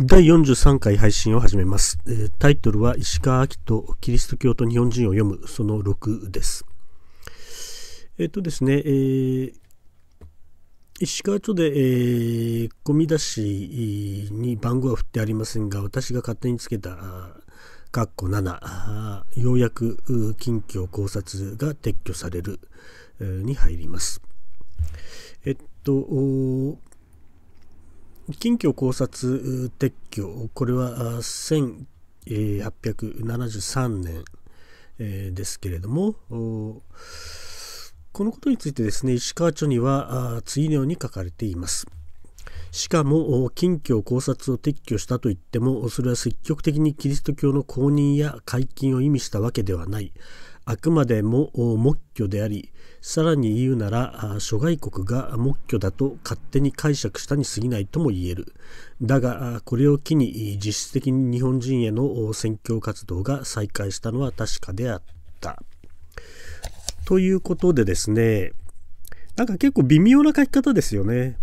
第43回配信を始めます。タイトルは石川明とキリスト教と日本人を読むその6です。えっとですね、えー、石川町で、えー、ゴミ出しに番号は振ってありませんが、私が勝手につけた、かっこ7、ようやく近況考察が撤去される、に入ります。えっと、近況考察撤去、これは1873年、えですけれども、このことについてですね、石川著には次のように書かれています。しかも近況考察を撤去したといってもそれは積極的にキリスト教の公認や解禁を意味したわけではないあくまでも目挙でありさらに言うなら諸外国が目挙だと勝手に解釈したに過ぎないとも言えるだがこれを機に実質的に日本人への宣教活動が再開したのは確かであったということでですねなんか結構微妙な書き方ですよね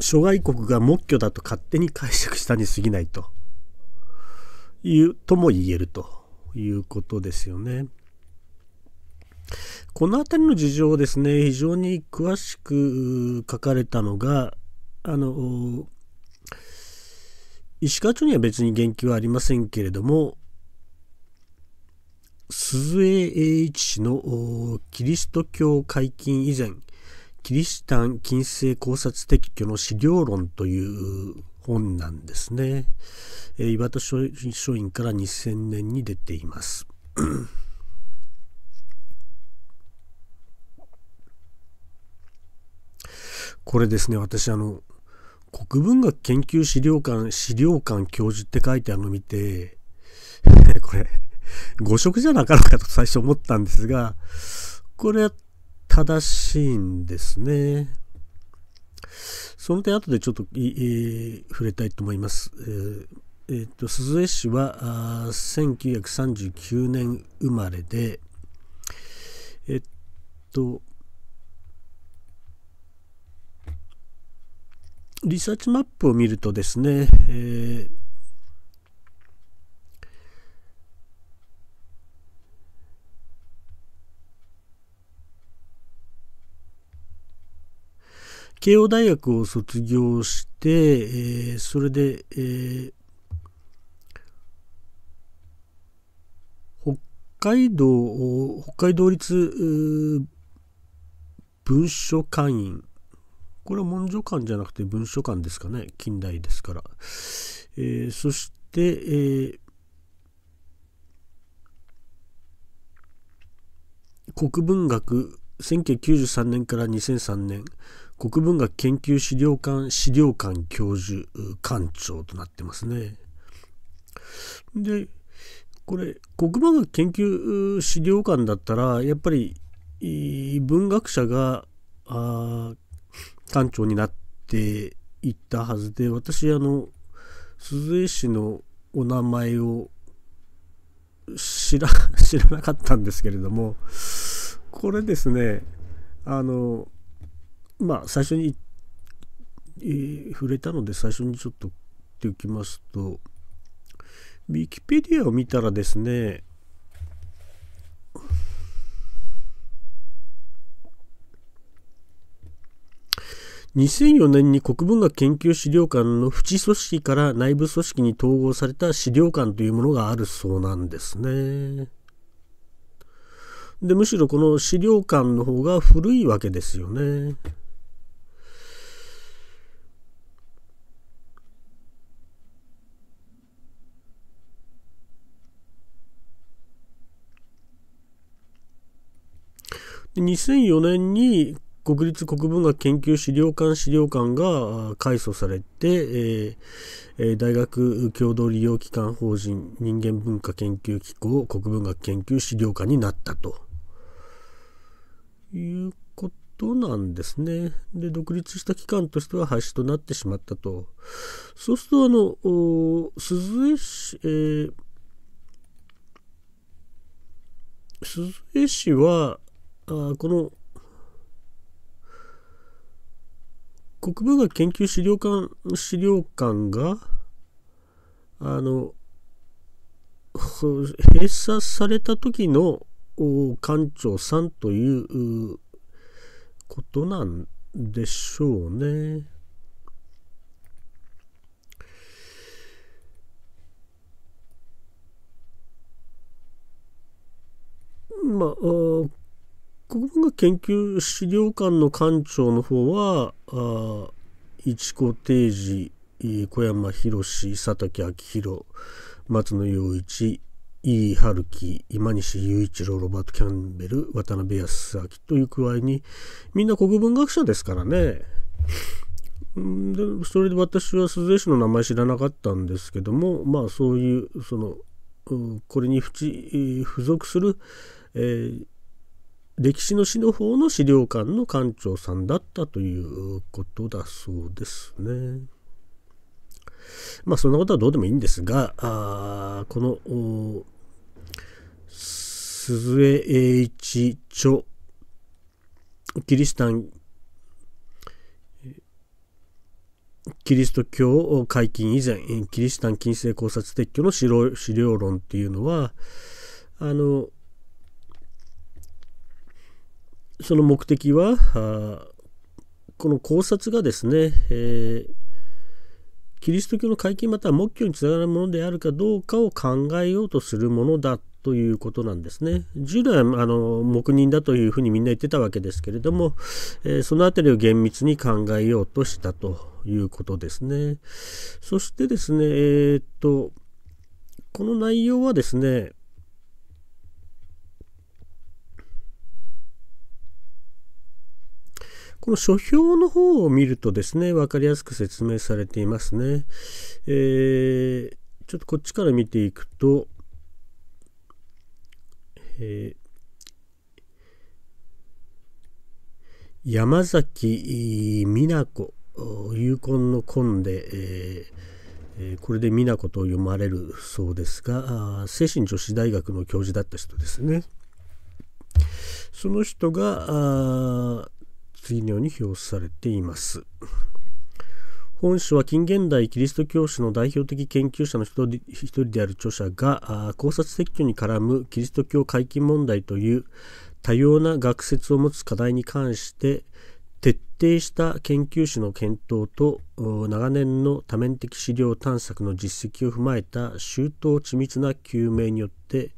諸外国が目挙だと勝手に解釈したに過ぎないというとも言えると。いうことですよね。この辺りの事情をですね非常に詳しく書かれたのがあの石川町には別に言及はありませんけれども鈴江栄一氏のキリスト教解禁以前キリシタン近世考察撤去の資料論という本なんですね。えー、岩田書院から2000年に出ています。これですね、私あの、国文学研究資料館、資料館教授って書いてあるの見て、これ、誤植じゃなかろうかと最初思ったんですが、これは正しいんですね。その点、後でちょっと、えー、触れたいと思います。えー、っと鈴江氏はあ1939年生まれで、えっと、リサーチマップを見るとですね、えー慶応大学を卒業して、えー、それで、えー、北海道北海道立文書館員これは文書館じゃなくて文書館ですかね近代ですから、えー、そして、えー、国文学1993年から2003年国文学研究資料館資料館教授館長となってますね。でこれ国文学研究資料館だったらやっぱり文学者が館長になっていったはずで私あの鈴江氏のお名前を 知らなかったんですけれどもこれですねあのまあ最初に、えー、触れたので最初にちょっと言っておきますとウィキペディアを見たらですね2004年に国文学研究資料館の淵組織から内部組織に統合された資料館というものがあるそうなんですね。でむしろこの資料館の方が古いわけですよね。2004年に国立国文学研究資料館資料館が改組されて、えー、大学共同利用機関法人人間文化研究機構国文学研究資料館になったということなんですね。で独立した機関としては廃止となってしまったと。そうするとあの鈴江市、えー、鈴江市はあこの国文学研究資料館資料館があの閉鎖された時の館長さんということなんでしょうね。まあ、国文学研究資料館の館長の方はあ一子定治小山宏佐竹昭弘松野陽一井伊春樹今西雄一郎ロバート・キャンベル渡辺康明という具合にみんな国文学者ですからね。でそれで私は鈴江氏の名前知らなかったんですけどもまあそういうそのこれに付属する、えー歴史の史の方の資料館の館長さんだったということだそうですね。まあそんなことはどうでもいいんですが、あこの鈴江栄一著キリシタンキリスト教解禁以前キリシタン禁制考察撤去の資料論っていうのはあのその目的はこの考察がですね、えー、キリスト教の解禁または目標につながるものであるかどうかを考えようとするものだということなんですね。従来はあの黙認だというふうにみんな言ってたわけですけれども、えー、その辺りを厳密に考えようとしたということですね。そしてですね、えー、っとこの内容はですね、この書評の方を見るとですね、わかりやすく説明されていますね。えー、ちょっとこっちから見ていくと、えー山崎美奈子有婚の婚で、えー、これで美奈子と読まれるそうですが精神女子大学の教授だった人ですねその人が次のように表されています。本書は近現代キリスト教史の代表的研究者の一人である著者が考察撤去に絡むキリスト教解禁問題という多様な学説を持つ課題に関して徹底した研究史の検討と長年の多面的資料探索の実績を踏まえた周到緻密な究明によって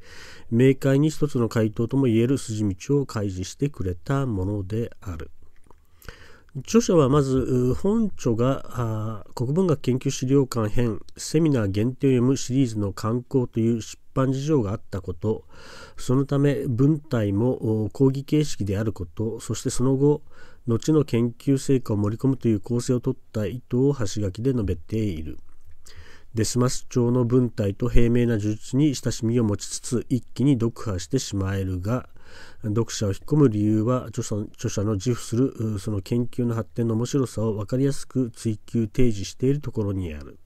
明快に一つの回答ともいえる筋道を開示してくれたものである。著者はまず本著が国文学研究資料館編セミナー限定を読むシリーズの刊行という出版事情があったことそのため文体も講義形式であることそしてその後後の研究成果を盛り込むという構成をとった意図を端書きで述べている。デスマス調の文体と平明な術に親しみを持ちつつ一気に読破してしまえるが読者を引っ込む理由は著者著者の自負するその研究の発展の面白さを分かりやすく追求提示しているところにある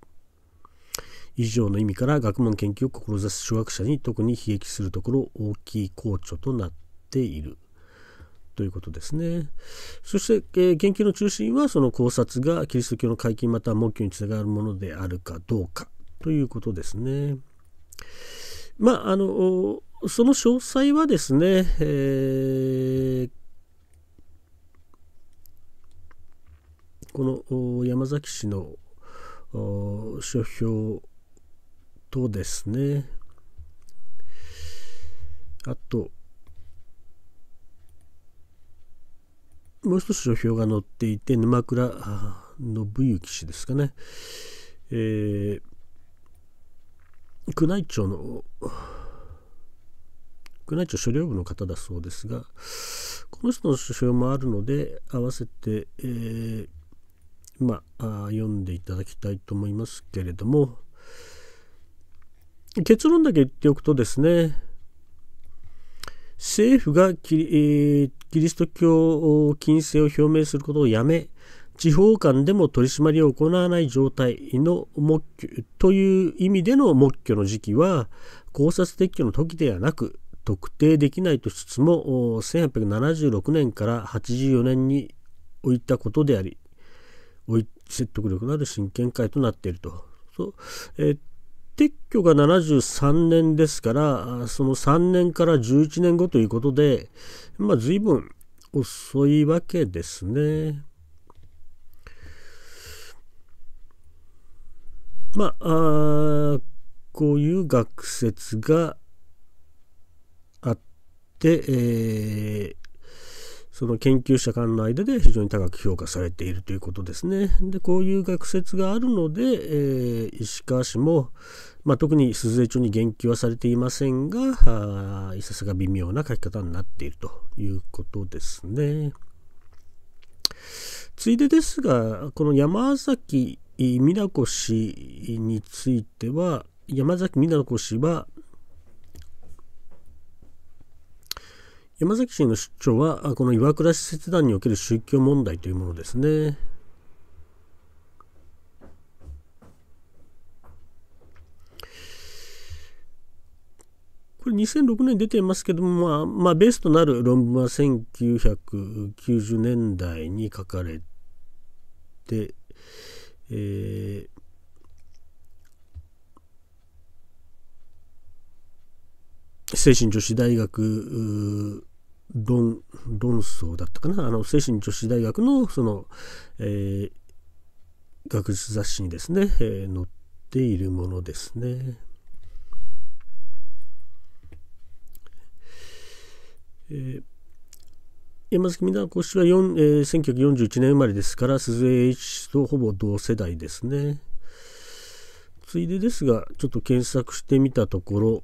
以上の意味から学問研究を志す諸学者に特に悲劇するところ大きい好調となっているということですね。そして、えー、研究の中心はその考察がキリスト教の解禁または目標につながるものであるかどうかということですね。まああのその詳細はですね、えー、この山崎氏の書評とですね、あと、もう一つ書評が載っていて、沼倉信之氏ですかね、えー、宮内庁の宮内庁所領部の方だそうですがこの人の書相もあるので合わせて、えー、まあ読んでいただきたいと思いますけれども結論だけ言っておくとですね政府がキリえー、キリスト教禁制を表明することをやめ地方間でも取り締まりを行わない状態の黙という意味での黙標の時期は考察撤去の時ではなく特定できないとしつつも1876年から84年に置いたことであり説得力のある真剣会となっていると。そうえー、撤去が73年ですからその3年から11年後ということで、まあ、随分遅いわけですね。まあ、あこういう学説が、えー、その研究者間の間で非常に高く評価されているということですね。でこういう学説があるので、えー、石川氏も、まあ、特に鈴江町に言及はされていませんがいささか微妙な書き方になっているということですね。ついでですがこの山崎美奈子氏については山崎美奈子氏は山崎氏の出張はこの岩倉使節団における宗教問題というものですね。これ2006年出ていますけども、まあ、まあ、ベースとなる論文は1990年代に書かれて、えー、精神女子大学論論争だったかなあの精神女子大学のその、えー、学術雑誌にですね、えー、載っているものですね。えー、山崎美奈子氏は、えー、1941年生まれですから鈴江一とほぼ同世代ですね。ついでですがちょっと検索してみたところ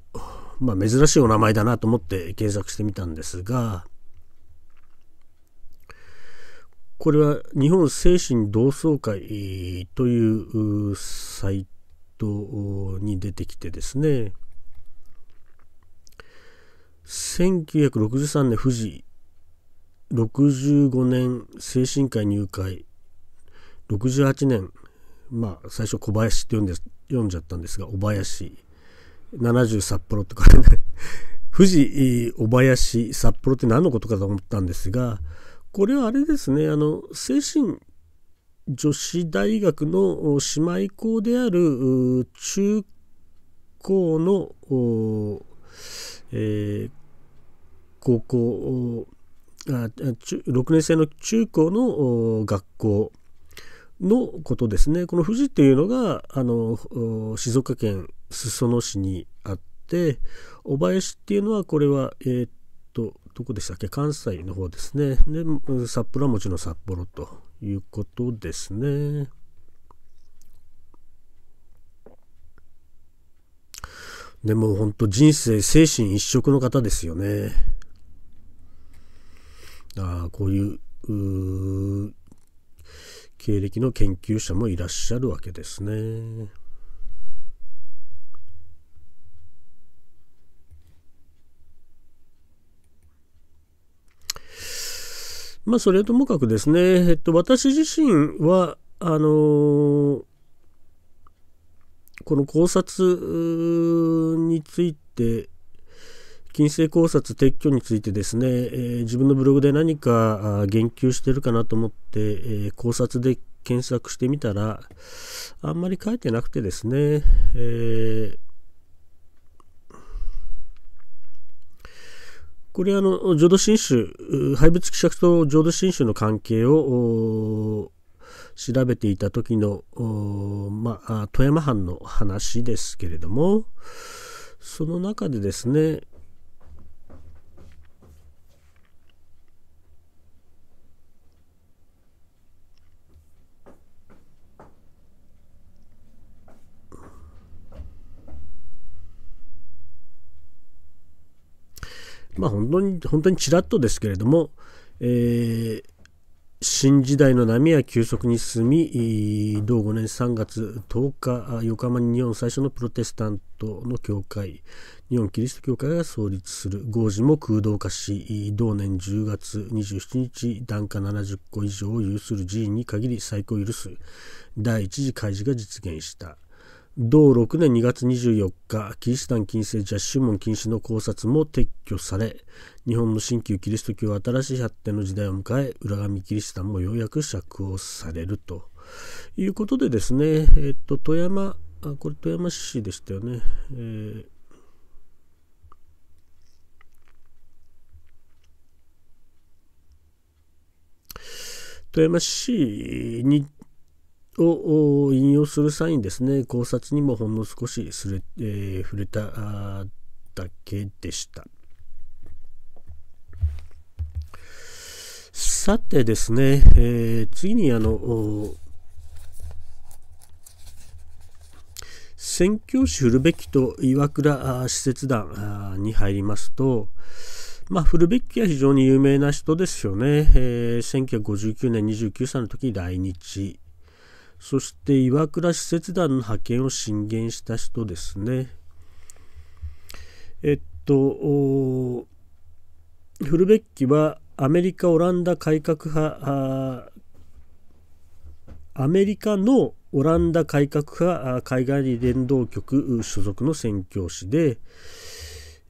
まあ、珍しいお名前だなと思って検索してみたんですが、これは日本精神同窓会というサイトに出てきてですね、1963年富士、65年精神科入会、68年、まあ最初小林って読んで読んじゃったんですが、小林。70札幌とか 富士小林札幌って何のことかと思ったんですがこれはあれですねあの精神女子大学の姉妹校である中高の、えー、高校あ6年生の中高の学校のことですねこの富士っていうのがあの静岡県裾野市にあって小林っていうのはこれはえー、っとどこでしたっけ関西の方ですねで札幌はもちろん札幌ということですね。でも本当人生精神一色の方ですよね。ああこういう経歴の研究者もいらっしゃるわけですね。まあ、それともかくですね、えっと、私自身は、あのー、この考察について金星考察撤去についてですね、えー、自分のブログで何か言及してるかなと思って、えー、考察で検索してみたらあんまり書いてなくてですね、えー、これあの浄土真宗廃仏希釈と浄土真宗の関係を調べていた時の、まあ、富山藩の話ですけれどもその中でですね、まあ本当に、本当にちらっとですけれども、えー、新時代の波は急速に進み、同5年3月10日、横浜に日本最初のプロテスタントの教会、日本キリスト教会が創立する合事も空洞化し、同年10月27日、檀家70個以上を有する寺院に限り再興を許す第1次開示が実現した。同6年2月24日、キリシタン禁制ジャッシュ門禁止の考察も撤去され、日本の新旧キリスト教は新しい発展の時代を迎え、浦上キリシタンもようやく釈放されるということでですね、えっと、富山、あこれ富山市でしたよね。えー富山市にを引用する際にですね考察にもほんの少しすれ、えー、触れただけでした。さてですね、えー、次にあの宣教師古べきと岩倉使節団に入りますと、まあ、古べきは非常に有名な人ですよね、えー、1959年29歳の時に来日。そして岩倉使節団の派遣を進言した人ですね。えっとフルベッキはアメリカ・オランダ改革派アメリカのオランダ改革派海外連動局所属の宣教師で、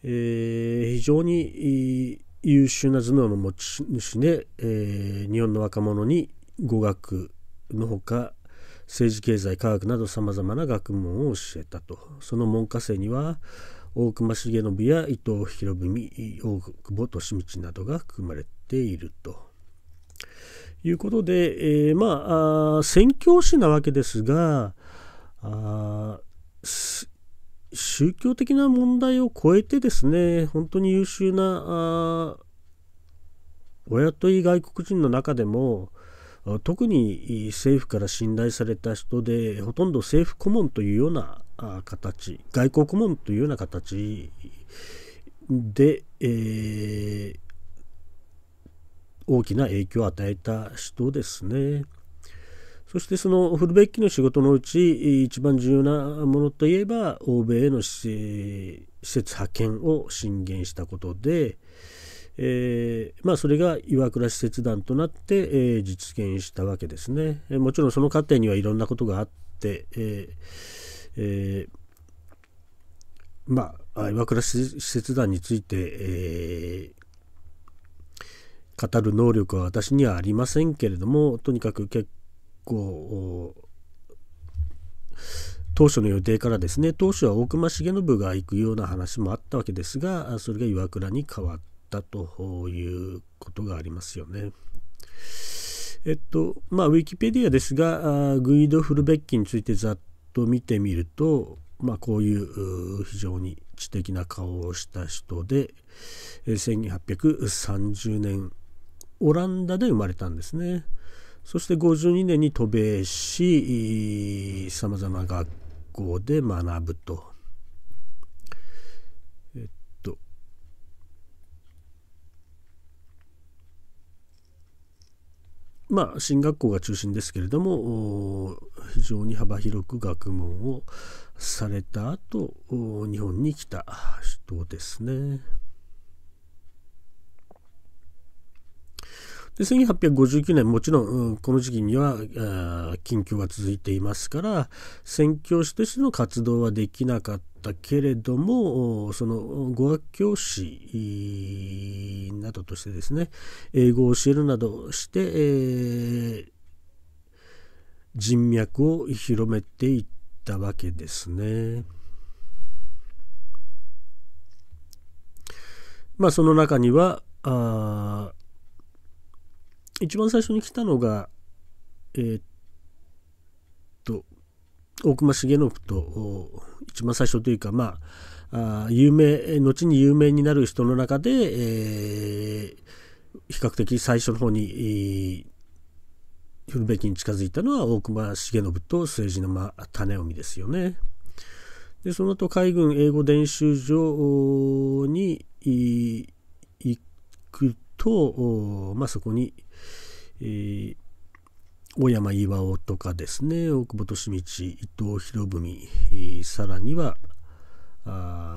えー、非常に優秀な頭脳の持ち主で、えー、日本の若者に語学のほか政治経済科学などさまざまな学問を教えたとその門下生には大隈重信や伊藤博文大久保利通などが含まれていると。いうことで、えー、まああ宣教師なわけですがあ宗教的な問題を超えてですね本当に優秀な親とい外国人の中でも特に政府から信頼された人でほとんど政府顧問というような形外交顧問というような形で、えー、大きな影響を与えた人ですね。そしてそのフルベッキの仕事のうち一番重要なものといえば欧米への施設派遣を進言したことでえー、まあ、それが岩倉使節団となって、えー、実現したわけですね。えもちろんその過程にはいろんなことがあって、えーえー、まあ、岩倉使節団について、え語る能力は私にはありませんけれどもとにかく結構当初の予定からですね当初は大隈重信が行くような話もあったわけですがそれが岩倉に変わっったということがありますよね。えっとまあ、ウィキペディアですがグイド・フルベッキについてざっと見てみると、まあ、こういう非常に知的な顔をした人で1830年オランダで生まれたんですね。そして52年に渡米しさまざま学校で学ぶと。まあ、進学校が中心ですけれども非常に幅広く学問をされた後日本に来た人ですね。で1859年もちろんこの時期には近況が続いていますから宣教師としての活動はできなかっったけれどもその語学教師などとしてですね英語を教えるなどして、えー、人脈を広めていったわけですね。まあその中にはあ一番最初に来たのがえっ、ー、大隈重信と一番最初というかまあ有名後に有名になる人の中で、えー、比較的最初の方に、えー、古べきに近づいたのは大隈重信と政末島種臣ですよね。でその後海軍英語練習場に行くと、まあ、そこに、えー、大山巌とかですね大久保利通伊藤博文さらには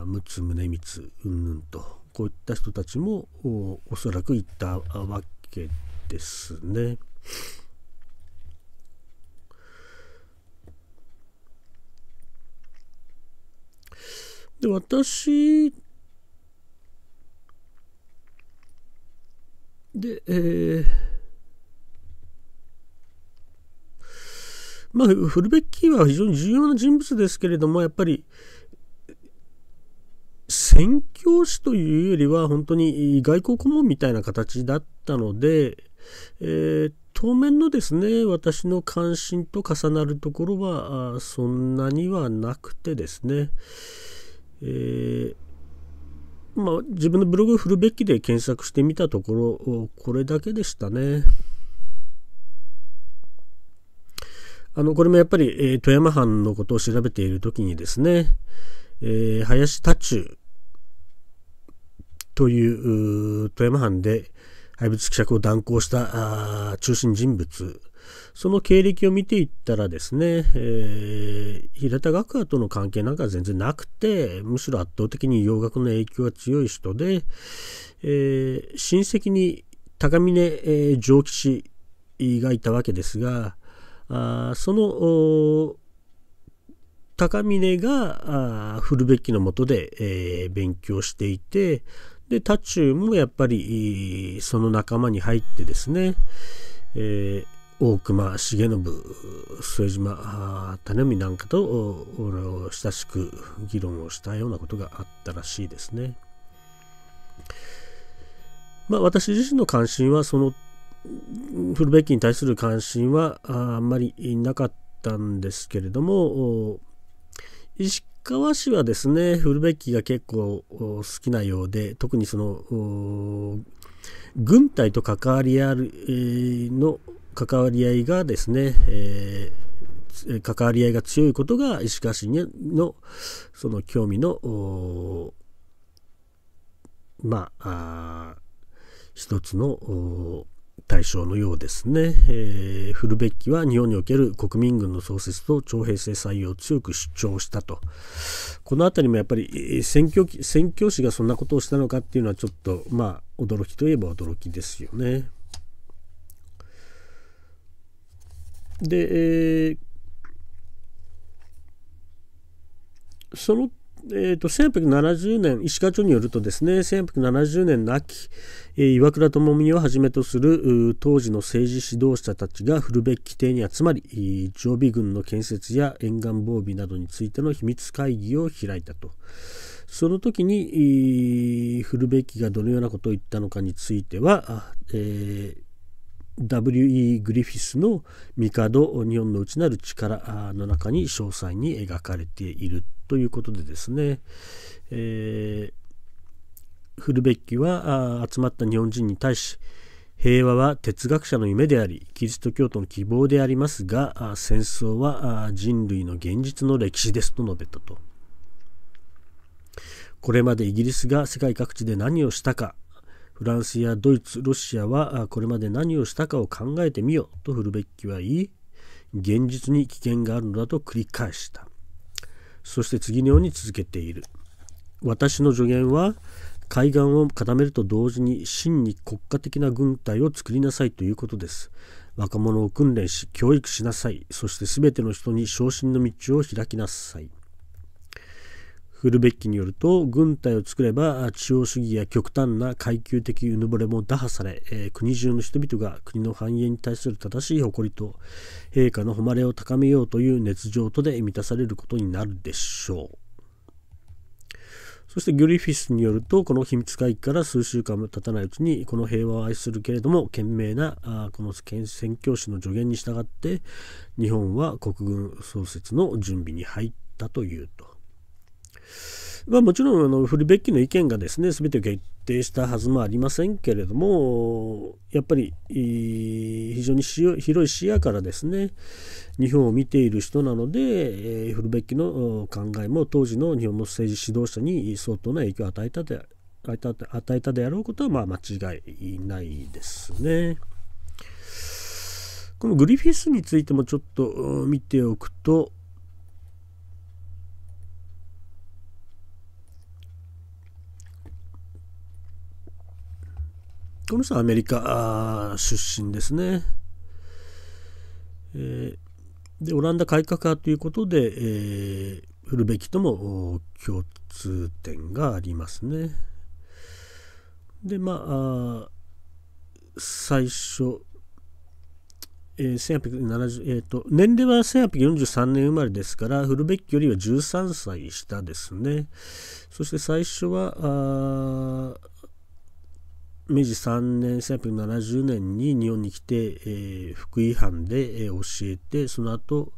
陸奥宗光うんぬんとこういった人たちもおそらくいったわけですね。で私でえーまあ、フルベッキーは非常に重要な人物ですけれども、やっぱり、宣教師というよりは、本当に外交顧問みたいな形だったので、えー、当面のですね、私の関心と重なるところは、そんなにはなくてですね、えーまあ、自分のブログフルベッキで検索してみたところ、これだけでしたね。あのこれもやっぱり、えー、富山藩のことを調べている時にですね、えー、林太中という富山藩で廃仏希釈を断行したあ中心人物その経歴を見ていったらですね、えー、平田学派との関係なんか全然なくてむしろ圧倒的に洋楽の影響が強い人で、えー、親戚に高峰、えー、上吉がいたわけですが、あその高峰が古べきのもとで、えー、勉強していてで太刀もやっぱりその仲間に入ってですね、えー、大隈重信副島種海なんかと親しく議論をしたようなことがあったらしいですね。まあ、私自身の関心はそのフルベッキーに対する関心はあんまりなかったんですけれども石川氏はですねフルベッキーが結構好きなようで特にその軍隊と関わりある、の関わり合いがですね、えー、関わり合いが強いことが石川氏のその興味のまあ一つの対象のようですね、えー、フルベッキは日本における国民軍の創設と徴兵制採用を強く主張したとこの辺りもやっぱり宣教選挙師がそんなことをしたのかっていうのはちょっとまあ驚きといえば驚きですよね。で、えー、そのえーと、1870年石川町によるとですね1870年の秋、えー、岩倉智美をはじめとする当時の政治指導者たちが古べき規定に集まり、常備軍の建設や沿岸防備などについての秘密会議を開いたと。その時に、える古べきがどのようなことを言ったのかについては、えー W.E. グリフィスの「帝日本の内なる力」の中に詳細に描かれているということでですね、えー、フルベッキは集まった日本人に対し平和は哲学者の夢でありキリスト教徒の希望でありますが戦争は人類の現実の歴史ですと述べたと。これまでイギリスが世界各地で何をしたかフランスやドイツ、ロシアはこれまで何をしたかを考えてみようとフルベッキは言い、現実に危険があるのだと繰り返した。そして次のように続けている。私の助言は、海岸を固めると同時に真に国家的な軍隊を作りなさいということです。若者を訓練し、教育しなさい。そして全ての人に昇進の道を開きなさい。フルベッキによると軍隊を作れば中央主義や極端な階級的うぬぼれも打破され、えー、国中の人々が国の繁栄に対する正しい誇りと陛下の誉れを高めようという熱情とで満たされることになるでしょう。そしてグリフィスによると、この秘密会議から数週間も経たないうちに、この平和を愛するけれども、懸命なあこの宣教師の助言に従って、日本は国軍創設の準備に入ったというと。まあ、もちろんあのフルベッキの意見がですね全てを決定したはずもありませんけれどもやっぱり非常に広い視野からですね日本を見ている人なので、えー、フルベッキの考えも当時の日本の政治指導者に相当な影響を与えたで与えたであろうことはまあ間違いないですね。このグリフィスについてもちょっと見ておくとこの人はアメリカ出身ですね。えー、でオランダ改革派ということで、えー、古べきとも共通点がありますね。でまあ最初、えー1870えーと、年齢は1843年生まれですから古べきよりは13歳下ですね。そして最初は明治3年1870年に日本に来て、えー、福井藩で、えー、教えてその後、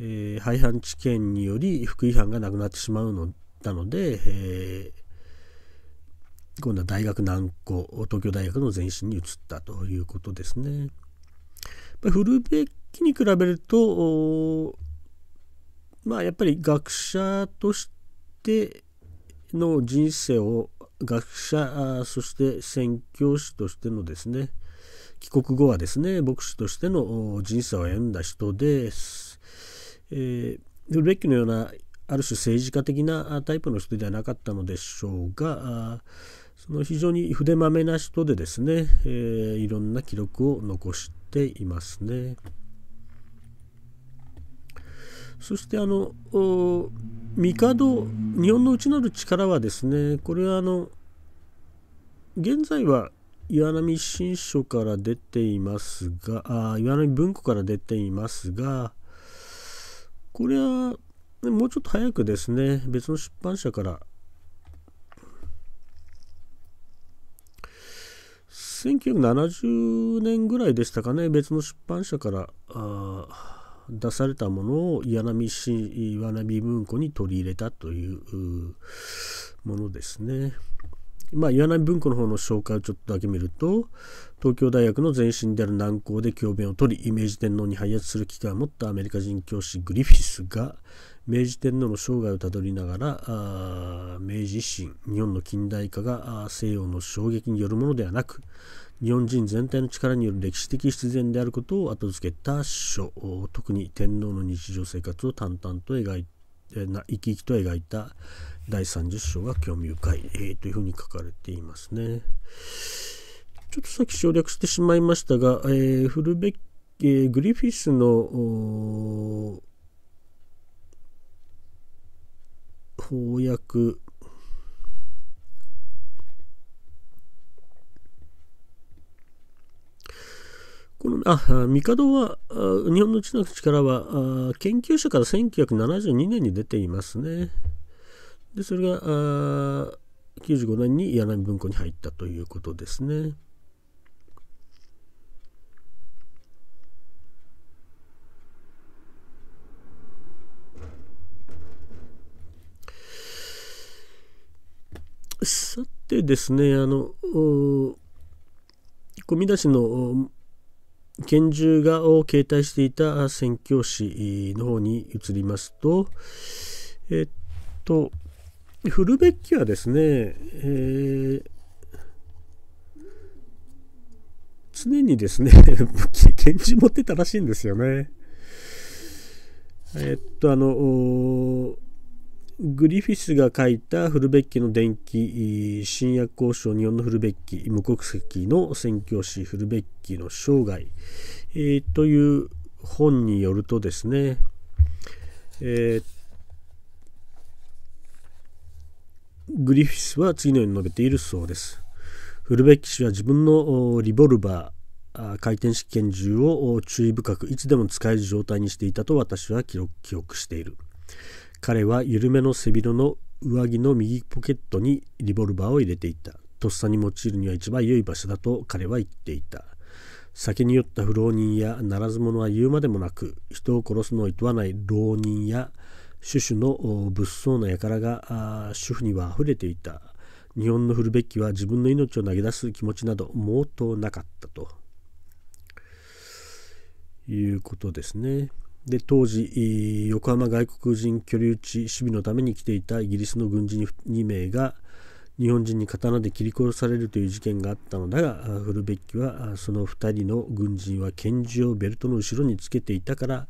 えー、廃藩置県により福井藩がなくなってしまうのなので、えー、今度は大学南高東京大学の前身に移ったということですね。古べきに比べるとまあやっぱり学者としての人生を学者そして宣教師としてのですね帰国後はですね牧師としての人生を歩んだ人です。えー、ルベッキのようなある種政治家的なタイプの人ではなかったのでしょうがその非常に筆まめな人でですね、えー、いろんな記録を残していますね。そしてあの帝日本の内なる力はですねこれはあの現在は岩波新書から出ていますがあ岩波文庫から出ていますがこれはもうちょっと早くですね別の出版社から1970年ぐらいでしたかね別の出版社からあ出されたものを岩波市岩波文庫に取り入れたというものですね。まあ、岩波文庫の方の紹介をちょっとだけ見ると東京大学の前身である南高で教鞭を取りイメージ天皇に配役する機会を持ったアメリカ人教師グリフィスが明治天皇の生涯をたどりながら明治維新日本の近代化が西洋の衝撃によるものではなく日本人全体の力による歴史的必然であることを後付けた書特に天皇の日常生活を淡々と描いな生き生きと描いた第30章が興味深い、えー、というふうに書かれていますね。ちょっとさっき省略してしまいましたが、えー、フルベッ、えー、グリフィスの翻訳このあ帝は日本の知の力は研究者から1972年に出ていますね。でそれが95年に柳文庫に入ったということですね。さてですねあの小見出しの拳銃がを携帯していた宣教師の方に移りますと、えっと、古ッキはですね、えー、常にですね、拳銃持ってたらしいんですよね。えっと、あの、グリフィスが書いたフルベッキの伝記、新約交渉日本のフルベッキ、無国籍の宣教師フルベッキの生涯、えー、という本によるとですね、えー、グリフィスは次のように述べているそうです。フルベッキ氏は自分のリボルバー、回転式拳銃を注意深くいつでも使える状態にしていたと私は記憶している。彼は緩めの背広の上着の右ポケットにリボルバーを入れていた。とっさに用いるには一番良い場所だと彼は言っていた。酒に酔った不老人やならず者は言うまでもなく人を殺すのを厭わない浪人や種々の物騒な輩が主婦には溢れていた日本のるべきは自分の命を投げ出す気持ちなど毛頭なかったということですね。で当時横浜外国人居留地守備のために来ていたイギリスの軍人2名が日本人に刀で切り殺されるという事件があったのだがフルベッキはその2人の軍人は拳銃をベルトの後ろにつけていたから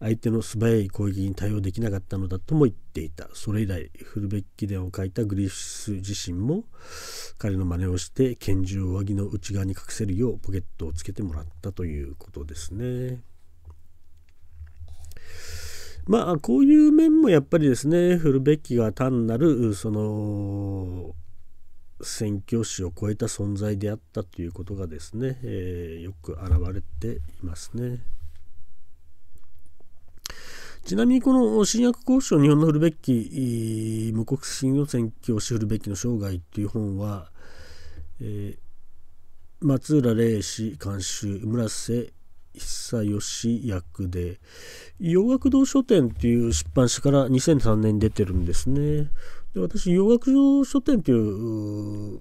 相手の素早い攻撃に対応できなかったのだとも言っていたそれ以来フルベッキ伝を書いたグリフィス自身も彼の真似をして拳銃を上着の内側に隠せるようポケットをつけてもらったということですね。まあこういう面もやっぱりですね振るべきが単なるその宣教師を超えた存在であったということがですね、えー、よく表れていますね。ちなみにこの新約交渉日本のフルベッキ無国籍の宣教師フるべきの生涯という本は、えー、松浦玲氏監修村瀬久義役で洋楽堂書店っていう出版社から2003年に出てるんですねで私洋楽堂書店っていう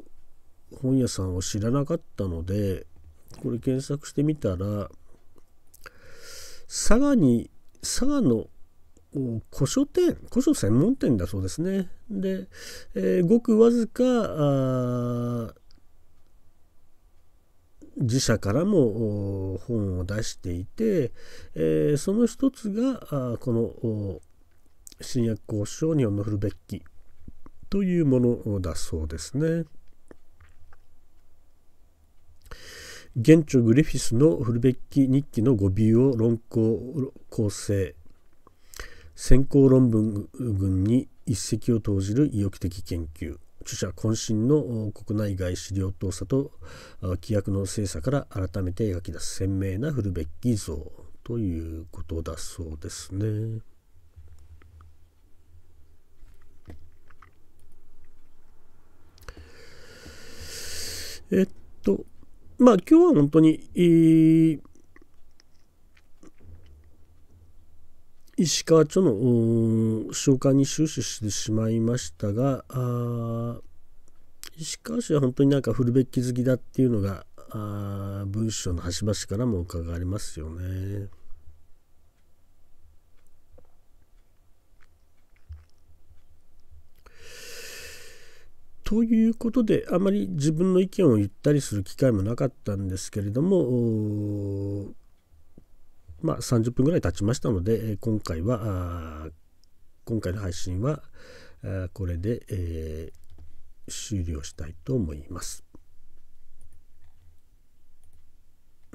本屋さんを知らなかったのでこれ検索してみたら佐賀に佐賀の古書店古書専門店だそうですねで、えー、ごくわずか自社からも本を出していて、えー、その一つがこの新薬交渉日本のフルベッキというものだそうですね。現著グリフィスのフルベッキ日記の語尾を論考構成先行論文群に一石を投じる意欲的研究著者渾身の国内外資料調査と規約の精査から改めて描き出す鮮明な古べき像ということだそうですね。えっとまあ今日は本当に、えー石川町の紹介に終始してしまいましたが石川市は本当になんか古べき好きだっていうのがあ文章の端々からも伺われますよね。ということであまり自分の意見を言ったりする機会もなかったんですけれどもまあ、30分ぐらい経ちましたので、今回は、今回の配信は、これで、えー、終了したいと思います。